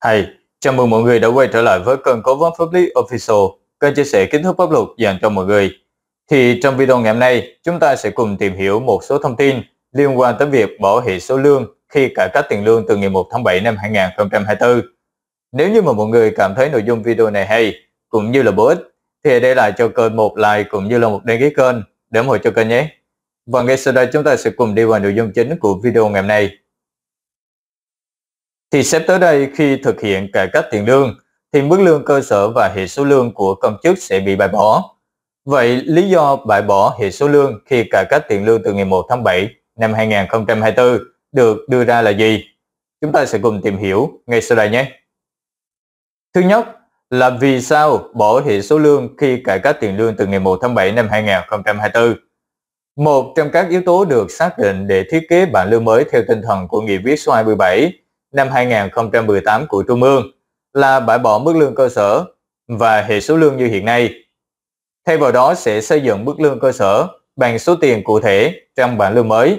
Hay, chào mừng mọi người đã quay trở lại với kênh Cố vấn Pháp lý Official, kênh chia sẻ kiến thức pháp luật dành cho mọi người. Thì trong video ngày hôm nay, chúng ta sẽ cùng tìm hiểu một số thông tin liên quan tới việc bỏ hệ số lương khi cải cách tiền lương từ ngày 1 tháng 7 năm 2024. Nếu như mà mọi người cảm thấy nội dung video này hay, cũng như là bổ ích, thì để lại cho kênh một like cũng như là một đăng ký kênh để ủng hộ cho kênh nhé. Và ngay sau đây chúng ta sẽ cùng đi vào nội dung chính của video ngày hôm nay thì sẽ tới đây khi thực hiện cải cách tiền lương thì mức lương cơ sở và hệ số lương của công chức sẽ bị bãi bỏ. Vậy lý do bãi bỏ hệ số lương khi cải cách tiền lương từ ngày 1 tháng 7 năm 2024 được đưa ra là gì? Chúng ta sẽ cùng tìm hiểu ngay sau đây nhé. Thứ nhất là vì sao bỏ hệ số lương khi cải cách tiền lương từ ngày 1 tháng 7 năm 2024? Một trong các yếu tố được xác định để thiết kế bảng lương mới theo tinh thần của Nghị quyết số 27 năm 2018 của Trung ương là bãi bỏ mức lương cơ sở và hệ số lương như hiện nay. Thay vào đó sẽ xây dựng mức lương cơ sở bằng số tiền cụ thể trong bảng lương mới.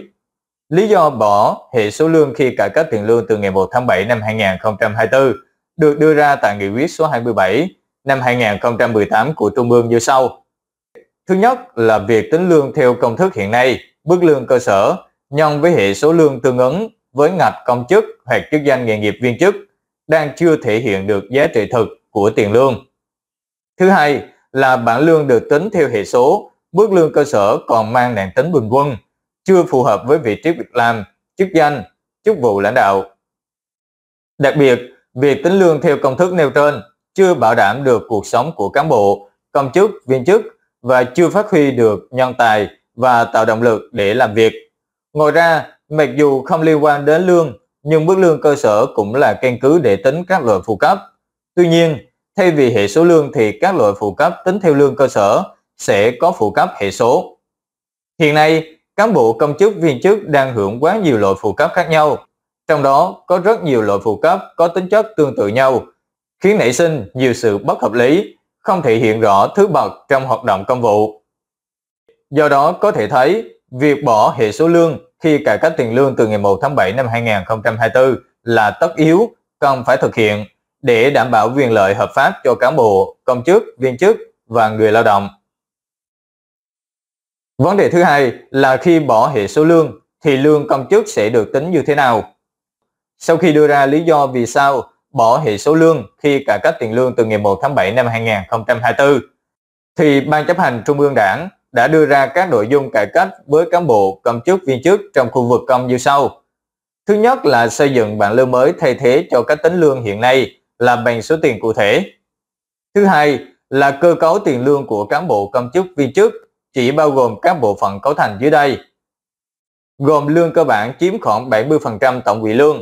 Lý do bỏ hệ số lương khi cải cách tiền lương từ ngày 1 tháng 7 năm 2024 được đưa ra tại nghị quyết số 27 năm 2018 của Trung ương như sau. Thứ nhất là việc tính lương theo công thức hiện nay, mức lương cơ sở nhân với hệ số lương tương ứng với ngạch công chức hoặc chức danh nghề nghiệp viên chức đang chưa thể hiện được giá trị thực của tiền lương. Thứ hai là bảng lương được tính theo hệ số, mức lương cơ sở còn mang nặng tính bình quân, chưa phù hợp với vị trí việc làm, chức danh, chức vụ lãnh đạo. Đặc biệt, việc tính lương theo công thức nêu trên chưa bảo đảm được cuộc sống của cán bộ, công chức, viên chức và chưa phát huy được nhân tài và tạo động lực để làm việc. Ngoài ra, Mặc dù không liên quan đến lương, nhưng mức lương cơ sở cũng là căn cứ để tính các loại phụ cấp. Tuy nhiên, thay vì hệ số lương thì các loại phụ cấp tính theo lương cơ sở sẽ có phụ cấp hệ số. Hiện nay, cán bộ công chức viên chức đang hưởng quá nhiều loại phụ cấp khác nhau. Trong đó có rất nhiều loại phụ cấp có tính chất tương tự nhau, khiến nảy sinh nhiều sự bất hợp lý, không thể hiện rõ thứ bậc trong hoạt động công vụ. Do đó có thể thấy, Việc bỏ hệ số lương khi cải cách tiền lương từ ngày 1 tháng 7 năm 2024 là tất yếu, cần phải thực hiện để đảm bảo quyền lợi hợp pháp cho cán bộ, công chức, viên chức và người lao động. Vấn đề thứ hai là khi bỏ hệ số lương thì lương công chức sẽ được tính như thế nào? Sau khi đưa ra lý do vì sao bỏ hệ số lương khi cải cách tiền lương từ ngày 1 tháng 7 năm 2024, thì Ban chấp hành Trung ương Đảng đã đưa ra các nội dung cải cách với cán bộ, công chức, viên chức trong khu vực công như sau. Thứ nhất là xây dựng bảng lương mới thay thế cho các tính lương hiện nay là bằng số tiền cụ thể. Thứ hai là cơ cấu tiền lương của cán bộ, công chức, viên chức chỉ bao gồm các bộ phận cấu thành dưới đây. Gồm lương cơ bản chiếm khoảng 70% tổng quỹ lương,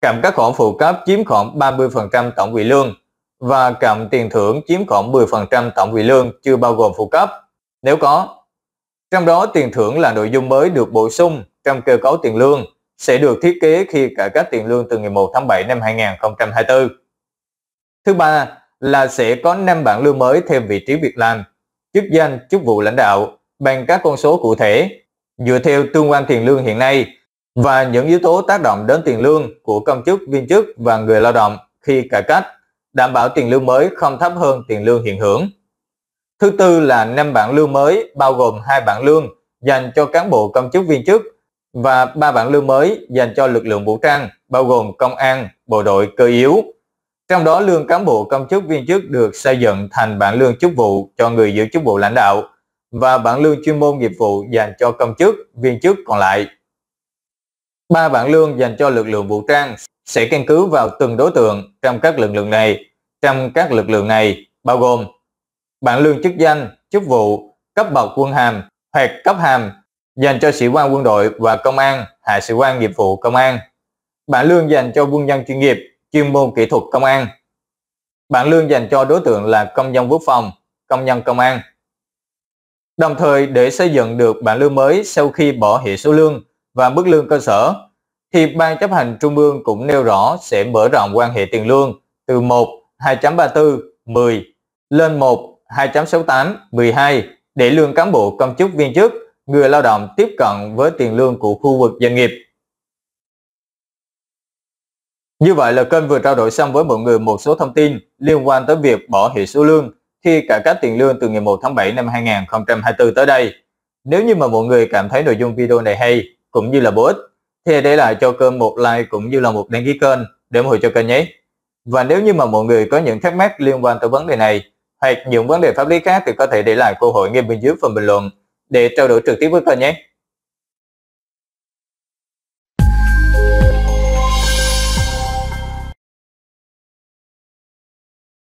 cảm các khoản phụ cấp chiếm khoảng 30% tổng quỹ lương và cảm tiền thưởng chiếm khoảng 10% tổng quỹ lương chưa bao gồm phụ cấp nếu có. Trong đó tiền thưởng là nội dung mới được bổ sung trong cơ cấu tiền lương sẽ được thiết kế khi cải cách tiền lương từ ngày 1 tháng 7 năm 2024. Thứ ba là sẽ có 5 bảng lương mới thêm vị trí việc làm, chức danh, chức vụ lãnh đạo bằng các con số cụ thể dựa theo tương quan tiền lương hiện nay và những yếu tố tác động đến tiền lương của công chức, viên chức và người lao động khi cải cách, đảm bảo tiền lương mới không thấp hơn tiền lương hiện hưởng. Thứ tư là năm bảng lương mới bao gồm hai bảng lương dành cho cán bộ công chức viên chức và ba bảng lương mới dành cho lực lượng vũ trang bao gồm công an, bộ đội cơ yếu. Trong đó lương cán bộ công chức viên chức được xây dựng thành bảng lương chức vụ cho người giữ chức vụ lãnh đạo và bảng lương chuyên môn nghiệp vụ dành cho công chức, viên chức còn lại. Ba bảng lương dành cho lực lượng vũ trang sẽ căn cứ vào từng đối tượng trong các lực lượng này. Trong các lực lượng này bao gồm bản lương chức danh, chức vụ, cấp bậc quân hàm hoặc cấp hàm dành cho sĩ quan quân đội và công an, hạ sĩ quan nghiệp vụ công an. bản lương dành cho quân nhân chuyên nghiệp, chuyên môn kỹ thuật công an. bản lương dành cho đối tượng là công dân quốc phòng, công nhân công an. Đồng thời để xây dựng được bản lương mới sau khi bỏ hệ số lương và mức lương cơ sở, thì Ban chấp hành Trung ương cũng nêu rõ sẽ mở rộng quan hệ tiền lương từ 1, 2.34, 10 lên 1, 2.68 12 để lương cán bộ công chức viên chức, người lao động tiếp cận với tiền lương của khu vực doanh nghiệp. Như vậy là kênh vừa trao đổi xong với mọi người một số thông tin liên quan tới việc bỏ hệ số lương khi cải cách tiền lương từ ngày 1 tháng 7 năm 2024 tới đây. Nếu như mà mọi người cảm thấy nội dung video này hay cũng như là bổ ích thì để lại cho kênh một like cũng như là một đăng ký kênh để ủng hộ cho kênh nhé. Và nếu như mà mọi người có những thắc mắc liên quan tới vấn đề này hoặc những vấn đề pháp lý khác thì có thể để lại câu hỏi ngay bên dưới phần bình luận để trao đổi trực tiếp với tôi nhé.